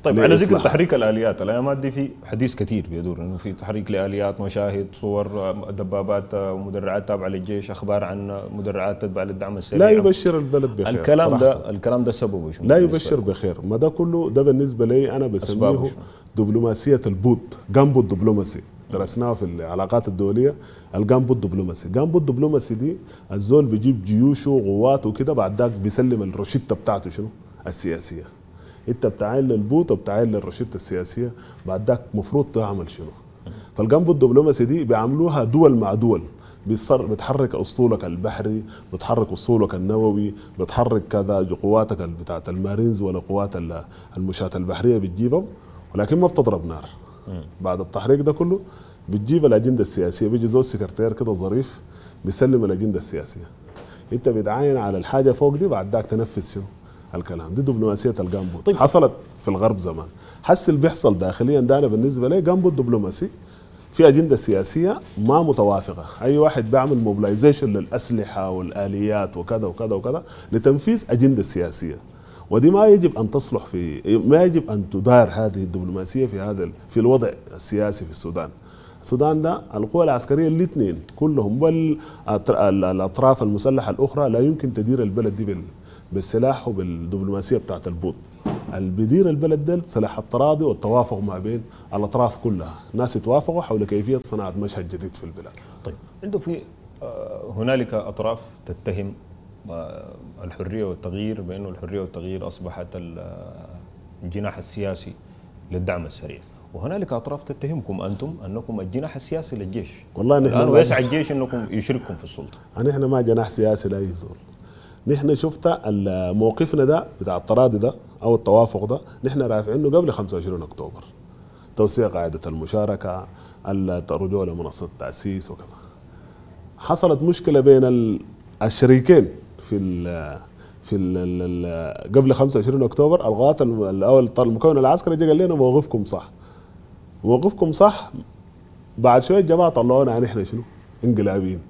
طيب على ذكر تحريك الاليات الايامات دي في حديث كثير بيدور انه في تحريك لاليات مشاهد صور دبابات ومدرعات تابعه للجيش اخبار عن مدرعات تتبع للدعم السريع لا يبشر البلد بخير الكلام ده الكلام ده سببه شو لا يبشر بخير ما ده كله ده بالنسبه لي انا بسميه دبلوماسيه البوط جنبه الدبلوماسي درسناه في العلاقات الدوليه الجامبو الدبلوماسي الجامبو الدبلوماسي دي الزول بيجيب جيوشه وقواته وكده بعد ذاك بيسلم الروشته بتاعته شنو السياسيه انت بتعين للبوت وبتعين للروشته السياسيه بعد ذاك المفروض تعمل شنو فالجامبو الدبلوماسي دي بيعملوها دول مع دول بيصر بتحرك اسطولك البحري بتحرك اسطولك النووي بتحرك كذا قواتك بتاعت المارينز ولا قوات المشاة البحريه بتجيبهم ولكن ما بتضرب نار بعد التحريك ده كله بتجيب الاجنده السياسيه بيجي زوج سكرتير كده ظريف بيسلم الاجنده السياسيه انت بتعاين على الحاجه فوق دي بعد ذاك تنفذ شنو الكلام دي دبلوماسيه الجامبوت طيب. حصلت في الغرب زمان حس اللي بيحصل داخليا ده انا بالنسبه لي جامبوت دبلوماسي في اجنده سياسيه ما متوافقه اي واحد بيعمل موبلايزيشن للاسلحه والاليات وكذا وكذا وكذا لتنفيذ اجنده سياسيه ودي ما يجب ان تصلح في ما يجب ان تدار هذه الدبلوماسيه في هذا في الوضع السياسي في السودان. السودان ده القوى العسكريه الاثنين كلهم بل الاطراف المسلحه الاخرى لا يمكن تدير البلد دي بالسلاح وبالدبلوماسيه بتاعت البوط. البدير البلد ده سلاح التراضي والتوافق ما بين الاطراف كلها، ناس يتوافقوا حول كيفيه صناعه مشهد جديد في البلاد. طيب انتم في آه، هنالك اطراف تتهم آه، الحريه والتغيير بانه الحريه والتغيير اصبحت الجناح السياسي للدعم السريع وهنالك اطراف تتهمكم انتم انكم الجناح السياسي للجيش والله نحن الان ويسعى الجيش انكم يشرككم في السلطه نحن ما جناح سياسي لاي زول نحن شفت موقفنا ده بتاع التراضي ده او التوافق ده نحن رافعينه قبل 25 اكتوبر توسيع قاعده المشاركه الرجوع لمنصه التاسيس وكذا حصلت مشكله بين الشريكين في الـ في ال قبل 25 اكتوبر الغات الاول المكون العسكري قال لنا موقفكم صح موقفكم صح بعد شويه الجماعه طلعونا عن يعني احنا شنو؟ انقلابين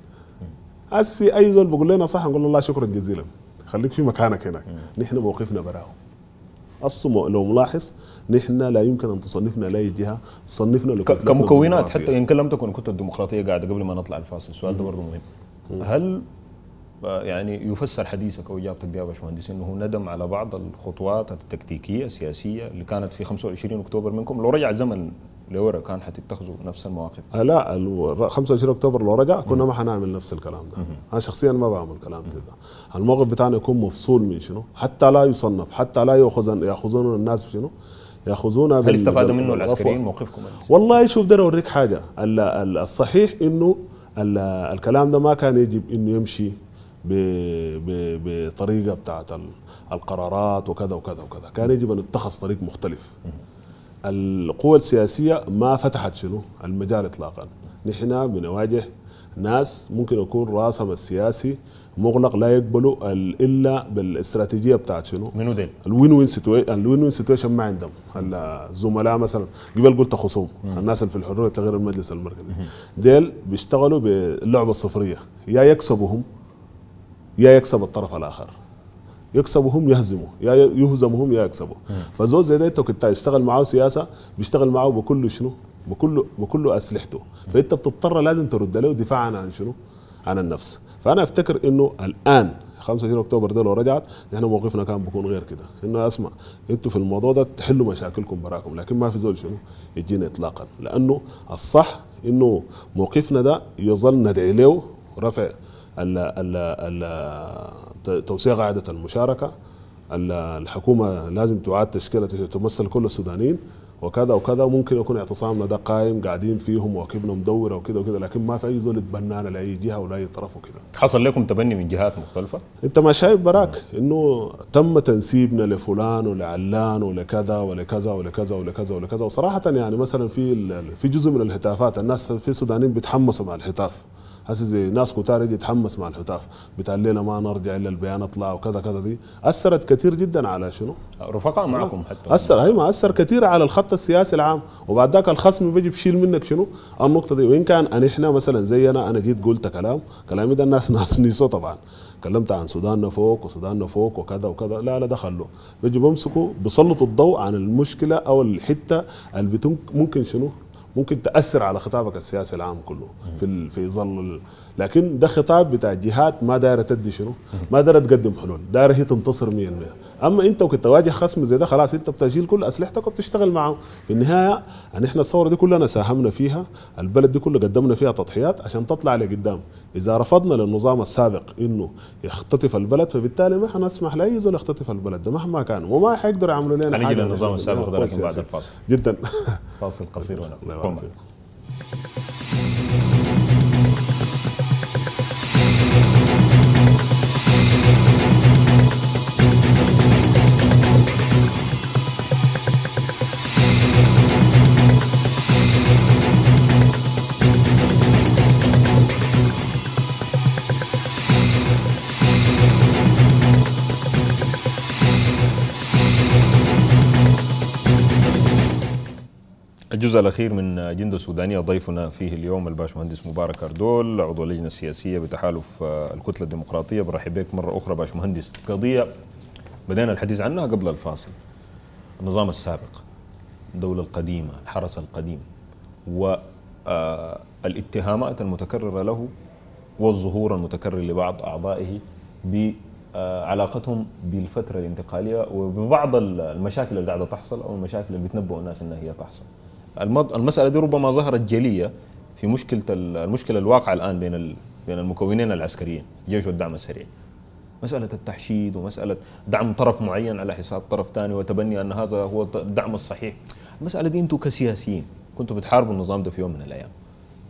هسي اي زول بيقول لنا صح نقول له الله شكرا جزيلا خليك في مكانك هناك نحن موقفنا براهم اصلا لو ملاحظ نحن لا يمكن ان تصنفنا لاي جهه تصنفنا كمكونات حتى ان لم تكن كنت الديمقراطيه قاعده قبل ما نطلع الفاصل السؤال ده برضه مهم هل يعني يفسر حديثك او اجابتك دي يا باشمهندس انه ندم على بعض الخطوات التكتيكيه السياسيه اللي كانت في 25 اكتوبر منكم لو رجع الزمن لورا كان حتتخذوا نفس المواقف آه، لا 25 اكتوبر لو رجع كنا ما حنعمل نفس الكلام ده انا شخصيا ما بعمل كلام زي ده الموقف بتاعنا يكون مفصول من شنو حتى لا يصنف حتى لا ياخذ ياخذون الناس شنو ياخذونا هل استفاد منه العسكريين موقفكم والله شوف ده اوريك حاجه الصحيح انه الكلام ده ما كان يجب انه يمشي بطريقه بتاعت القرارات وكذا وكذا وكذا كان يجب ان اتخذ طريق مختلف القوى السياسيه ما فتحت شنو المجال اطلاقا نحن بنواجه ناس ممكن يكون راسهم السياسي مغلق لا يقبلوا الا بالاستراتيجيه بتاعت شنو؟ منو ديل؟ الوين وين سيتويشن الوين وين سيتويشن ما عندهم الزملاء مثلا قبل قلت خصوم الناس اللي في الحريه تغير المجلس المركزي ديل بيشتغلوا باللعبه الصفريه يا يكسبهم يا يكسب الطرف الاخر يكسبهم يهزموا يا يهزمهم يا يكسبوا فزول زي ده انت كنت تشتغل معاه سياسه بيشتغل معاه بكل شنو بكل بكل اسلحته فانت بتضطر لازم ترد له دفاعا عن شنو عن النفس فانا افتكر انه الان 25 اكتوبر ده لو رجعت نحن موقفنا كان بيكون غير كده انه اسمع انتوا في الموضوع ده تحلوا مشاكلكم براكم لكن ما في زول شنو يجينا اطلاقا لانه الصح انه موقفنا ده يظل ندعي له رفع توسيع قاعدة المشاركة الحكومة لازم تعاد تشكيلة تمثل كل السودانيين وكذا وكذا ممكن يكون اعتصامنا ده قائم قاعدين فيهم واكبنا مدوره وكذا وكذا لكن ما في اي ذول تبنانا لاي جهه ولا اي طرف وكذا حصل لكم تبني من جهات مختلفه؟ انت ما شايف براك انه تم تنسيبنا لفلان ولعلان ولكذا ولكذا ولكذا ولكذا ولكذا وصراحه يعني مثلا في في جزء من الهتافات الناس في السودانيين بيتحمسوا مع الهتاف هسه زي ناس كتار يجي يتحمس مع الحتاف لنا ما نرجع الا البيان اطلع وكذا كذا دي اثرت كثير جدا على شنو؟ رفقاء معكم حتى اثر ايوه ما اثر كثير على الخط السياسي العام وبعد ذاك الخصم بيجي بشيل منك شنو؟ النقطه دي وان كان أن احنا مثلا زينا انا جيت قلت كلام كلامي ده الناس ناس نيسو طبعا كلمت عن سوداننا فوق وسوداننا فوق وكذا وكذا لا لا دخل له بيجي بمسكه بيسلطوا الضوء عن المشكله او الحته اللي ممكن شنو ممكن تاثر على خطابك السياسي العام كله في في ظل لكن ده خطاب بتاع جهات ما دايره تدي شنو ما دايره تقدم حلول دايره هي تنتصر 100% اما انت وكنت تواجه خصم زي ده خلاص انت بتشيل كل اسلحتك وبتشتغل معه في النهايه يعني احنا الثوره دي كلنا ساهمنا فيها البلد دي كلها قدمنا فيها تضحيات عشان تطلع لقدام اذا رفضنا للنظام السابق انه يختطف البلد فبالتالي ما حنسمح لاي زول يختطف البلد ده مهما كان وما حيقدر يعملوا لنا حاجه النظام للنظام السابق ده بعد الفاصل جدا فاصل قصير ونقوم الجزء الأخير من أجندة سودانية ضيفنا فيه اليوم الباشمهندس مبارك أردول عضو اللجنة السياسية بتحالف آه، الكتلة الديمقراطية برحب بك مرة أخرى باشمهندس قضية بدأنا الحديث عنها قبل الفاصل النظام السابق الدولة القديمة الحرس القديم والاتهامات آه، المتكررة له والظهور المتكرر لبعض أعضائه آه، علاقتهم بالفتره الانتقاليه وببعض المشاكل اللي قاعده تحصل او المشاكل اللي بتنبؤ الناس انها هي تحصل. المساله دي ربما ظهرت جليه في مشكله المشكله الواقعه الان بين بين المكونين العسكريين الجيش والدعم السريع مسألة التحشيد ومسألة دعم طرف معين على حساب طرف ثاني وتبني أن هذا هو الدعم الصحيح المسألة دي أنتم كسياسيين كنتوا بتحاربوا النظام ده في يوم من الأيام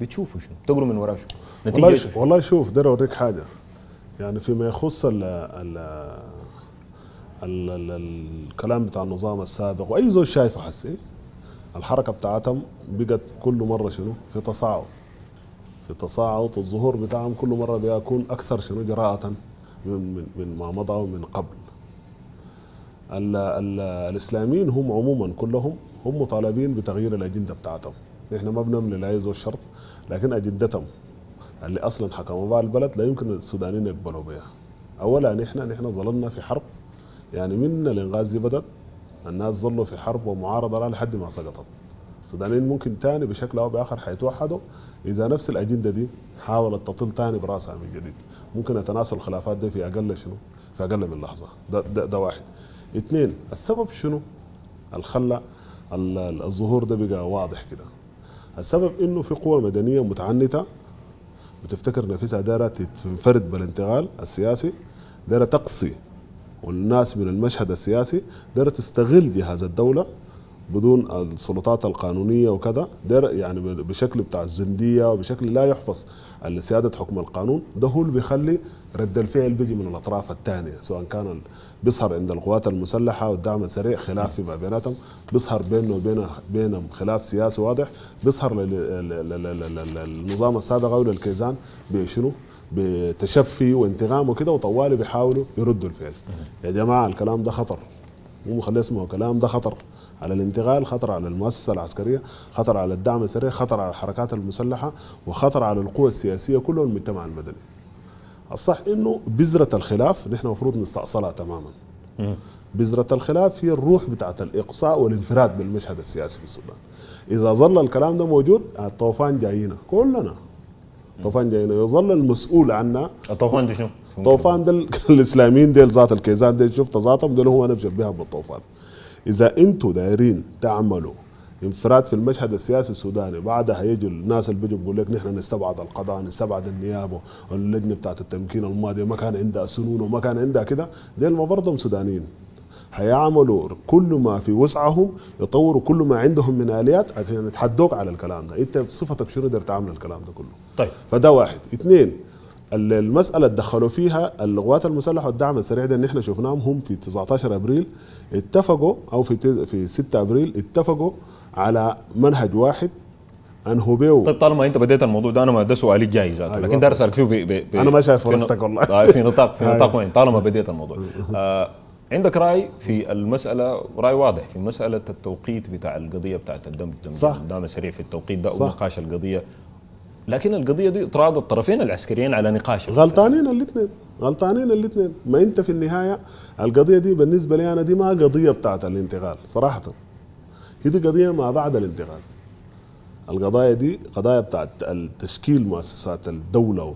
بتشوفوا شو بتقروا من وراه شو نتيجة والله, شو. والله شوف ده أوريك حاجة يعني فيما يخص ال ال الكلام بتاع النظام السابق وأي زول شايفه حسي الحركه بتاعتهم بقت كل مره شنو في تصاعد في تصاعد الظهور بتاعهم كل مره بيكون اكثر شنو جراءه من من, من ما مضى ومن قبل الـ الـ الاسلاميين هم عموما كلهم هم مطالبين بتغيير الاجنده بتاعتهم احنا ما بنملي لا يزول الشرط لكن اجندتهم اللي اصلا حكموا بها البلد لا يمكن السودانيين يقبلوا بها اولا نحن نحن ظللنا في حرب يعني من الانغازي بدت الناس ظلوا في حرب ومعارضه لها لحد ما سقطت السودانيين ممكن تاني بشكل او باخر حيتوحدوا اذا نفس الاجنده دي حاولت تطل تاني براسها من جديد ممكن يتناسل الخلافات دي في اقل شنو في اقل من لحظه ده, ده, ده واحد اثنين السبب شنو اللي خلى الظهور ده بقى واضح كده السبب انه في قوى مدنيه متعنته بتفتكر نفسها دايره تنفرد بالانتقال السياسي دايره تقصي والناس من المشهد السياسي دار تستغل جهاز الدولة بدون السلطات القانونية وكذا دار يعني بشكل بتاع الزندية وبشكل لا يحفظ لسيادة حكم القانون ده هو اللي بيخلي رد الفعل بيجي من الأطراف الثانية سواء كان بيظهر عند القوات المسلحة والدعم السريع خلاف فيما بيناتهم بيظهر بينه وبين بينهم خلاف سياسي واضح بيظهر للنظام السابق أو للكيزان بشنو بتشفي وانتقام وكده وطوالي بيحاولوا يردوا الفعل يا جماعه الكلام ده خطر مو خليه اسمه كلام ده خطر على الانتقال خطر على المؤسسه العسكريه خطر على الدعم السريع خطر على الحركات المسلحه وخطر على القوى السياسيه كلها والمجتمع المدني الصح انه بذره الخلاف نحن المفروض نستأصلها تماما بذرة الخلاف هي الروح بتاعت الإقصاء والانفراد بالمشهد السياسي في السودان إذا ظل الكلام ده موجود الطوفان جايينا كلنا طوفان جاينا يظل المسؤول عنا الطوفان دي شنو؟ طوفان دل الاسلاميين ديل ذات الكيزان ديل شفت ذاتهم دول هو انا بها بالطوفان اذا انتم دايرين تعملوا انفراد في المشهد السياسي السوداني بعدها يجوا الناس اللي بيجوا بيقول لك نحن نستبعد القضاء نستبعد النيابه واللجنه بتاعت التمكين الماضيه ما كان عندها سنون وما كان عندها كده ديل ما برضهم سودانيين هيعملوا كل ما في وسعهم يطوروا كل ما عندهم من اليات عشان يتحدوك على الكلام ده انت بصفتك شنو تقدر تعمل الكلام ده كله طيب فده واحد اثنين المسألة دخلوا فيها القوات المسلحة والدعم السريع ده اللي احنا شفناهم هم في 19 ابريل اتفقوا او في في 6 ابريل اتفقوا على منهج واحد انهوا بيه طيب طالما انت بديت الموضوع ده انا ما ده سؤالي جاي ذاته أيوة لكن ده اسالك فيه بي بي بي انا ما شايف ورقتك والله آه، في نطاق في أيوة. نطاق وين طالما بديت الموضوع آه عندك راي في المساله راي واضح في مساله التوقيت بتاع القضيه بتاعت الدم صح دام سريع في التوقيت ده ونقاش القضيه لكن القضيه دي اطراد الطرفين العسكريين على نقاش غلطانين الاثنين غلطانين الاثنين ما انت في النهايه القضيه دي بالنسبه لي انا دي ما قضيه بتاعت الانتقال صراحه هي دي قضيه ما بعد الانتقال القضايا دي قضايا بتاعت تشكيل مؤسسات الدوله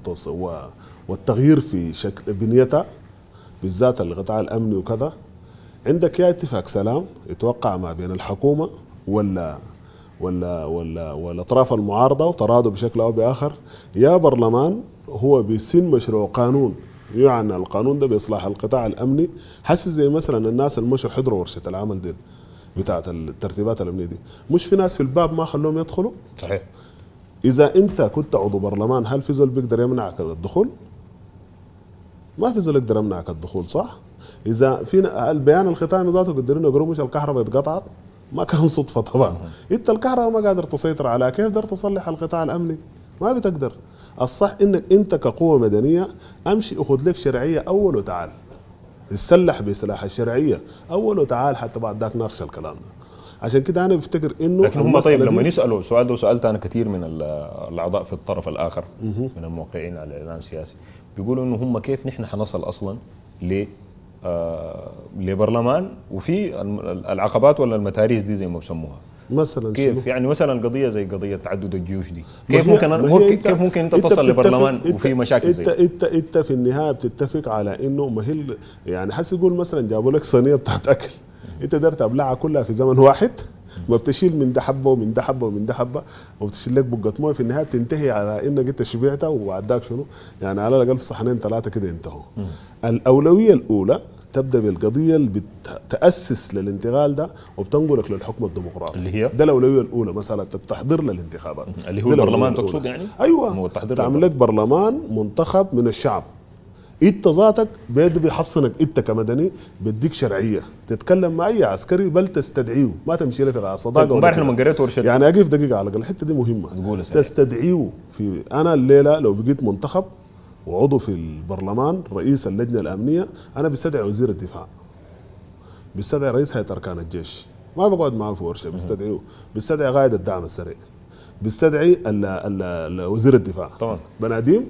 والتغيير في شكل بنيتها بالذات القطاع الامني وكذا عندك يا اتفاق سلام يتوقع ما بين الحكومه ولا ولا ولا والاطراف المعارضه وتراضوا بشكل او باخر يا برلمان هو بيسن مشروع قانون يعني القانون ده باصلاح القطاع الامني حس زي مثلا الناس اللي مشوا حضروا ورشه العمل دي بتاعت الترتيبات الامنيه دي مش في ناس في الباب ما خلوهم يدخلوا صحيح اذا انت كنت عضو برلمان هل في زول بيقدر يمنعك الدخول ما في زول يقدر يمنعك الدخول صح؟ اذا في البيان الختامي ذاته قدرنا مش الكهرباء اتقطعت ما كان صدفه طبعا انت الكهرباء ما قادر تسيطر على كيف قدرت تصلح القطاع الامني؟ ما بتقدر الصح انك انت كقوه مدنيه امشي اخذ لك شرعيه اول وتعال تسلح بسلاح الشرعيه اول وتعال حتى بعد ذاك ناقش الكلام ده عشان كده انا بفتكر انه لكن هم طيب لما يسالوا السؤال ده سالت انا كثير من الاعضاء في الطرف الاخر من الموقعين على الاعلام السياسي بيقولوا انه هم كيف نحن حنصل اصلا ل آه لبرلمان وفي العقبات ولا المتاريس دي زي ما بسموها مثلا كيف شنو؟ يعني مثلا قضيه زي قضيه تعدد الجيوش دي كيف ممكن انت كيف ممكن انت, انت تصل لبرلمان وفي مشاكل انت زي انت انت في النهايه بتتفق على انه ما هي يعني حس يقول مثلا جابوا لك صينيه بتاعت اكل انت قدرت ابلعها كلها في زمن واحد وبتشيل من ده حبه ومن ده حبه ومن ده حبه وبتشيل لك بقه مويه في النهايه بتنتهي على انك انت شبعت وعداك شنو يعني على الاقل في صحنين ثلاثه كده انتهوا الاولويه الاولى تبدا بالقضيه اللي بتاسس للانتقال ده وبتنقلك للحكم الديمقراطي اللي هي ده الاولويه الاولى مساله التحضير للانتخابات اللي هو البرلمان تقصد يعني ايوه هو التحضير تعمل لك برلمان منتخب من الشعب انت ذاتك بيد بيحصنك انت كمدني بيديك شرعيه تتكلم مع اي عسكري بل تستدعيه ما تمشي لك على صداقه طيب، امبارح لما قريت ورشه يعني اقف دقيقه على الحته دي مهمه تستدعيه في انا الليله لو بقيت منتخب وعضو في البرلمان رئيس اللجنه الامنيه انا بستدعي وزير الدفاع بستدعي رئيس هيئه اركان الجيش ما بقعد معاه في ورشه بستدعيه بستدعي قائد الدعم السريع بستدعي ال ال وزير الدفاع طبعا بناديم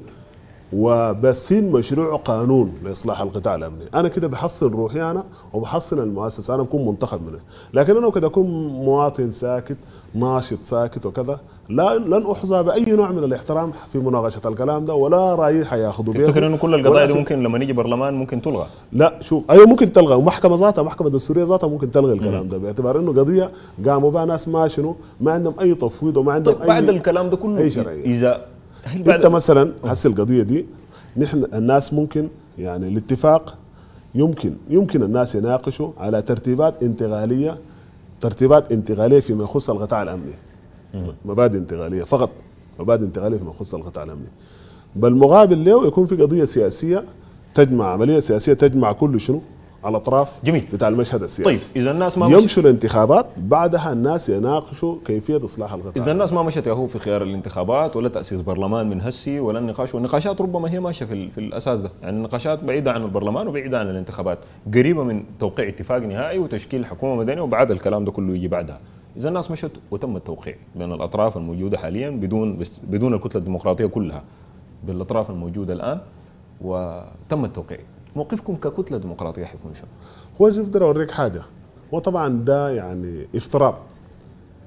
وبسين مشروع قانون لاصلاح القطاع الامني انا كده بحصن روحي انا وبحصن المؤسسه انا بكون منتخب منها لكن انا كده اكون مواطن ساكت ناشط ساكت وكذا لا لن احظى باي نوع من الاحترام في مناقشه الكلام ده ولا راي حياخذوا بيه تفتكر انه كل القضايا دي ممكن لما نيجي برلمان ممكن تلغى؟ لا شوف ايوه ممكن تلغى ومحكمه ذاتها محكمه دستوريه ذاتها ممكن تلغي الكلام ده باعتبار انه قضيه قاموا بها ناس ما شنو ما عندهم اي تفويض وما عندهم طيب أي بعد الكلام ده كله اذا انت مثلا هسه القضيه دي نحن الناس ممكن يعني الاتفاق يمكن يمكن الناس يناقشوا على ترتيبات انتقاليه ترتيبات انتقاليه فيما يخص القطاع الامني مبادئ انتقاليه فقط مبادئ انتقاليه فيما يخص القطاع الامني بالمقابل له يكون في قضيه سياسيه تجمع عمليه سياسيه تجمع كل شنو على الاطراف جميل بتاع المشهد السياسي طيب اذا الناس ما يمشوا الانتخابات بعدها الناس يناقشوا كيفيه اصلاح القطاع اذا الناس ما مشت يا هو في خيار الانتخابات ولا تاسيس برلمان من هسي ولا النقاش والنقاشات ربما هي ماشيه في, في الاساس ده يعني النقاشات بعيده عن البرلمان وبعيده عن الانتخابات قريبه من توقيع اتفاق نهائي وتشكيل حكومه مدنيه وبعد الكلام ده كله يجي بعدها اذا الناس مشت وتم التوقيع بين الاطراف الموجوده حاليا بدون بدون الكتله الديمقراطيه كلها بالاطراف الموجوده الان وتم التوقيع موقفكم ككتله ديمقراطيه حيكون شنو؟ هو شوف بدي اوريك حاجه هو طبعا ده يعني افتراض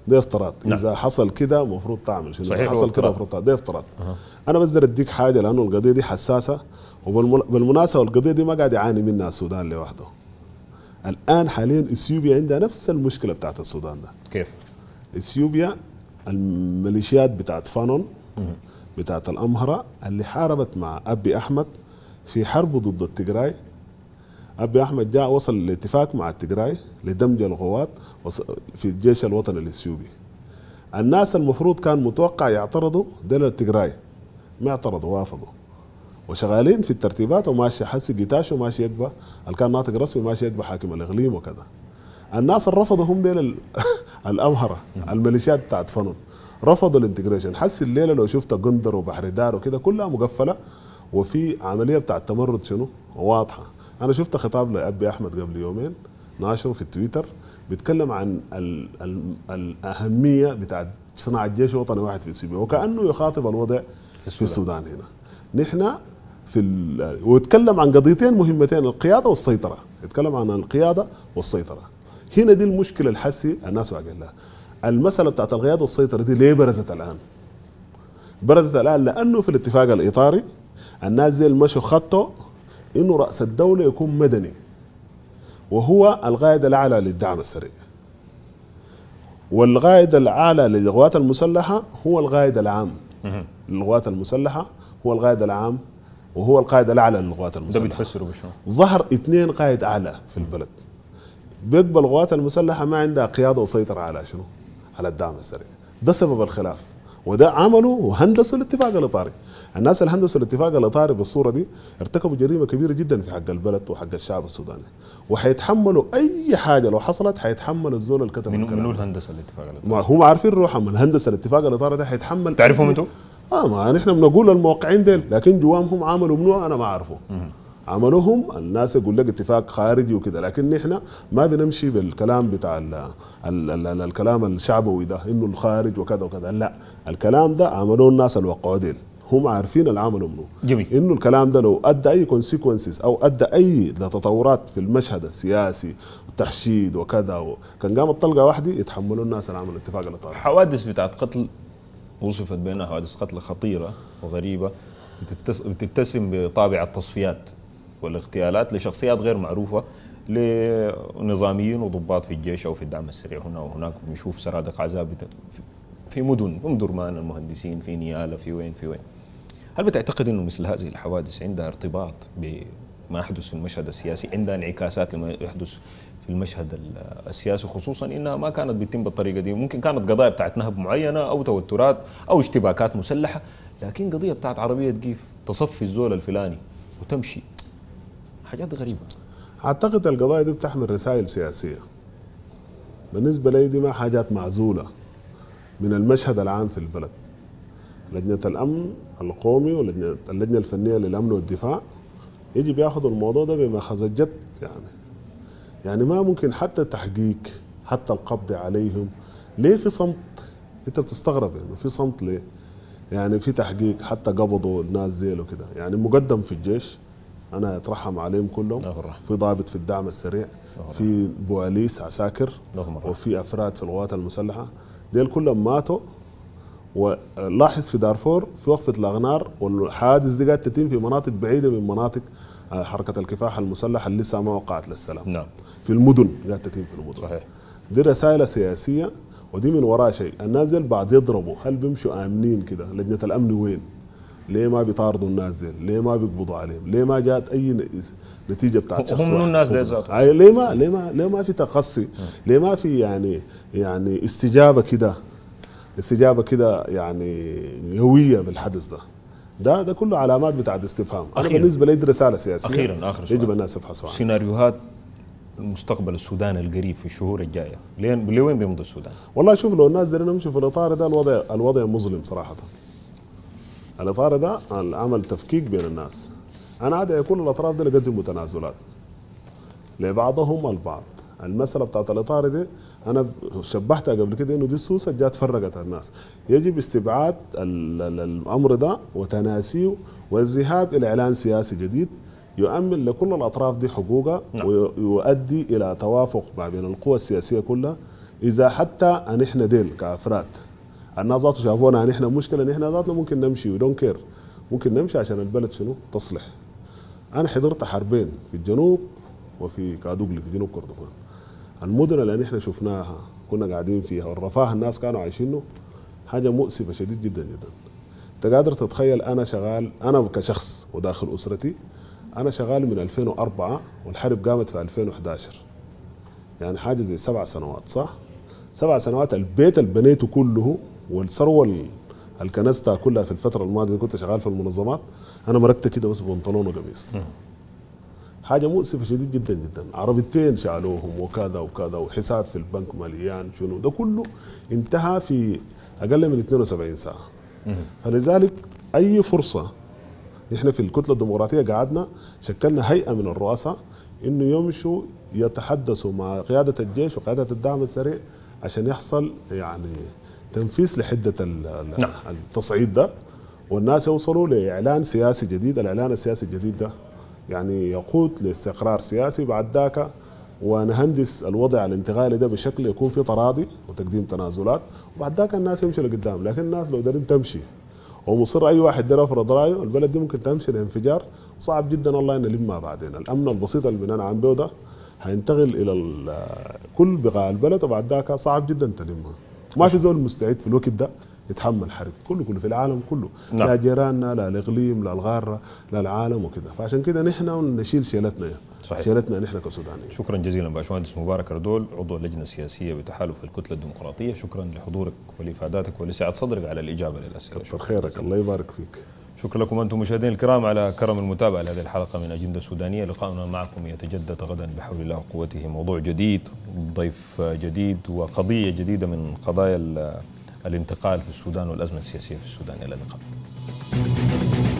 ده افتراض نعم. اذا حصل كده المفروض تعمل شنو صحيح حصل كده المفروض ده افتراض أه. انا بس اديك حاجه لانه القضيه دي حساسه وبالمناسبه القضيه دي ما قاعد يعاني منها السودان لوحده الان حاليا اثيوبيا عندها نفس المشكله بتاعت السودان ده كيف؟ اثيوبيا الميليشيات بتاعت فانون بتاعت الامهره اللي حاربت مع ابي احمد في حرب ضد التجراي ابي احمد جاء وصل لاتفاق مع التجراي لدمج القوات في الجيش الوطني الاثيوبي الناس المفروض كان متوقع يعترضوا دول التجراي ما اعترضوا وافقوا وشغالين في الترتيبات وماشي حسي قتاش ماشي يقبى اللي كان ناطق رسمي ماشي يقبى حاكم الاقليم وكذا الناس اللي رفضوا هم ديل الامهره الميليشيات بتاعت فنون رفضوا الانتجريشن حسي الليله لو شفت قندر وبحر دار وكذا كلها مقفله وفي عمليه بتاع التمرد شنو واضحه انا شفت خطاب لابي احمد قبل يومين ناشره في التويتر بيتكلم عن الـ الـ الاهميه بتاعت صناعه جيش وطني واحد في سوريا وكانه يخاطب الوضع في السودان هنا نحن في ويتكلم عن قضيتين مهمتين القياده والسيطره يتكلم عن القياده والسيطره هنا دي المشكله الحسي الناس واقعين لها المساله بتاعت القياده والسيطره دي ليه برزت الان؟ برزت الان لانه في الاتفاق الاطاري الناس زي مشوا خطه انه راس الدوله يكون مدني وهو القائد الاعلى للدعم السريع والقائد الاعلى للقوات المسلحه هو القائد العام للقوات المسلحه هو القائد العام وهو القائد الاعلى للقوات المسلحه ده بتفسره بشو ظهر اثنين قائد اعلى في البلد بيقبل القوات المسلحه ما عندها قياده وسيطره على شنو على الدعم السريع ده سبب الخلاف وده عملوا وهندسوا الاتفاق الاطاري الناس اللي هندسوا الاتفاق الاطاري بالصوره دي ارتكبوا جريمه كبيره جدا في حق البلد وحق الشعب السوداني وحيتحملوا اي حاجه لو حصلت حيتحمل الزول اللي كتب منو منو الهندسه الاتفاق الاطاري؟ هم عارفين روحهم الهندسه الاتفاق الاطاري ده حيتحمل تعرفهم انتم؟ اه ما نحن بنقول الموقعين ديل لكن جوامهم عملوا منو انا ما اعرفه عملوهم الناس يقول لك اتفاق خارجي وكذا لكن نحن ما بنمشي بالكلام بتاع الـ الـ الـ الـ الكلام الشعبوي ده انه الخارج وكذا وكذا لا الكلام ده عملوه الناس الوقعوا ديل هم عارفين اللي عملوا منه جميل انه الكلام ده لو ادى اي كونسيكونسز او ادى اي لتطورات في المشهد السياسي والتحشيد وكذا و... كان قامت طلقه واحده يتحملوا الناس اللي عملوا الاطار حوادث بتاعت قتل وصفت بانها حوادث قتل خطيره وغريبه بتتس... بتتسم بطابع التصفيات والاغتيالات لشخصيات غير معروفه لنظاميين وضباط في الجيش او في الدعم السريع هنا وهناك بنشوف سرادق عذاب في مدن ام درمان المهندسين في نياله في وين في وين هل بتعتقد انه مثل هذه الحوادث عندها ارتباط بما يحدث في المشهد السياسي عندها انعكاسات لما يحدث في المشهد السياسي خصوصا انها ما كانت بتتم بالطريقه دي ممكن كانت قضايا بتاعت نهب معينه او توترات او اشتباكات مسلحه لكن قضيه بتاعت عربيه تقيف تصفي الزول الفلاني وتمشي حاجات غريبه اعتقد القضايا دي بتحمل رسائل سياسيه بالنسبه لي دي ما حاجات معزوله من المشهد العام في البلد لجنة الأمن القومي واللجنة اللجنة الفنية للأمن والدفاع يجب ياخذوا الموضوع ده بمأخذ الجد يعني يعني ما ممكن حتى تحقيق حتى القبض عليهم ليه في صمت انت بتستغرب يعني في صمت ليه يعني في تحقيق حتى قبضوا الناس زيل وكده يعني مقدم في الجيش انا اترحم عليهم كلهم في ضابط في الدعم السريع في بواليس عساكر وفي افراد في القوات المسلحه ديل كلهم ماتوا ولاحظ في دارفور في وقفة الأغنار والحادث دي قاعد تتم في مناطق بعيدة من مناطق آه، حركة الكفاح المسلحة اللي لسه ما وقعت للسلام نعم. في المدن قاعد تتم في المدن صحيح دي رسائل سياسية ودي من وراها شيء الناس بعد يضربوا هل بيمشوا آمنين كده لجنة الأمن وين ليه ما بيطاردوا الناس زين ليه ما بيقبضوا عليهم ليه ما جات اي نتيجه بتاعت شخص هم الناس دي ذاتهم ليه ما ليه ما ليه ما في تقصي ليه ما في يعني يعني استجابه كده استجابه كده يعني قويه بالحدث ده ده ده كله علامات بتاعت استفهام انا بالنسبه لي دي رساله سياسيه اخيرا اخر سؤال يجب الناس يفحصوا سيناريوهات المستقبل السوداني القريب في الشهور الجايه لين لوين بيمضي السودان؟ والله شوف لو الناس زرنا نمشي في الاطار ده الوضع الوضع مظلم صراحه الاطار ده عمل تفكيك بين الناس انا عادي يكون الاطراف دي لقدم متنازلات لبعضهم البعض المساله بتاعت الاطار دي انا شبحتها قبل كده انه دي السوسه جات فرقت الناس يجب استبعاد الامر ده وتناسيه والذهاب الى اعلان سياسي جديد يؤمن لكل الاطراف دي حقوقها نعم. ويؤدي الى توافق ما بين القوى السياسيه كلها اذا حتى ان احنا ديل كافراد الناس ذاته شافونا يعني احنا مشكله نحن ذاتنا ممكن نمشي ودون كير ممكن نمشي عشان البلد شنو تصلح انا حضرت حربين في الجنوب وفي كادوغلي في جنوب كردفان المدن اللي نحن شفناها كنا قاعدين فيها والرفاه الناس كانوا عايشينه حاجه مؤسفه شديد جدا جدا انت قادر تتخيل انا شغال انا كشخص وداخل اسرتي انا شغال من 2004 والحرب قامت في 2011 يعني حاجه زي سبع سنوات صح؟ سبع سنوات البيت اللي بنيته كله والثروه الكنستا كلها في الفتره الماضيه كنت شغال في المنظمات انا مركت كده بس بنطلون وقميص حاجه مؤسفه شديد جدا جدا عربيتين شالوهم وكذا وكذا وحساب في البنك مليان شنو ده كله انتهى في اقل من 72 ساعه فلذلك اي فرصه احنا في الكتله الديمقراطيه قعدنا شكلنا هيئه من الرؤساء انه يمشوا يتحدثوا مع قياده الجيش وقياده الدعم السريع عشان يحصل يعني تنفيس لحده نعم. التصعيد ده والناس يوصلوا لاعلان سياسي جديد، الاعلان السياسي الجديد ده يعني يقود لاستقرار سياسي بعد ذاك ونهندس الوضع الانتقالي ده بشكل يكون في تراضي وتقديم تنازلات وبعد ذاك الناس يمشي لقدام لكن الناس لو دارين تمشي ومصر اي واحد ده يفرض رايه البلد دي ممكن تمشي لانفجار صعب جدا الله نلمها بعدين الامن البسيط اللي انا عم ده هينتقل الى كل بقاع البلد وبعد ذاك صعب جدا تلمها ما في زول مستعد في الوقت ده يتحمل حرب كله كله في العالم كله نعم. لا جيراننا لا الاقليم لا الغاره لا العالم وكذا فعشان كده نحن نشيل شيلتنا يعني. صحيح. شيلتنا نحن كسودانيين شكرا جزيلا باشمهندس مبارك ردول عضو اللجنه السياسيه بتحالف الكتله الديمقراطيه شكرا لحضورك ولافاداتك ولسعه صدرك على الاجابه للاسئله شكرا خيرك الله يبارك فيك شكرا لكم أنتم مشاهدينا الكرام على كرم المتابعة لهذه الحلقة من أجندة سودانية لقاؤنا معكم يتجدد غدا بحول الله وقوته موضوع جديد ضيف جديد وقضية جديدة من قضايا الانتقال في السودان والأزمة السياسية في السودان إلى اللقاء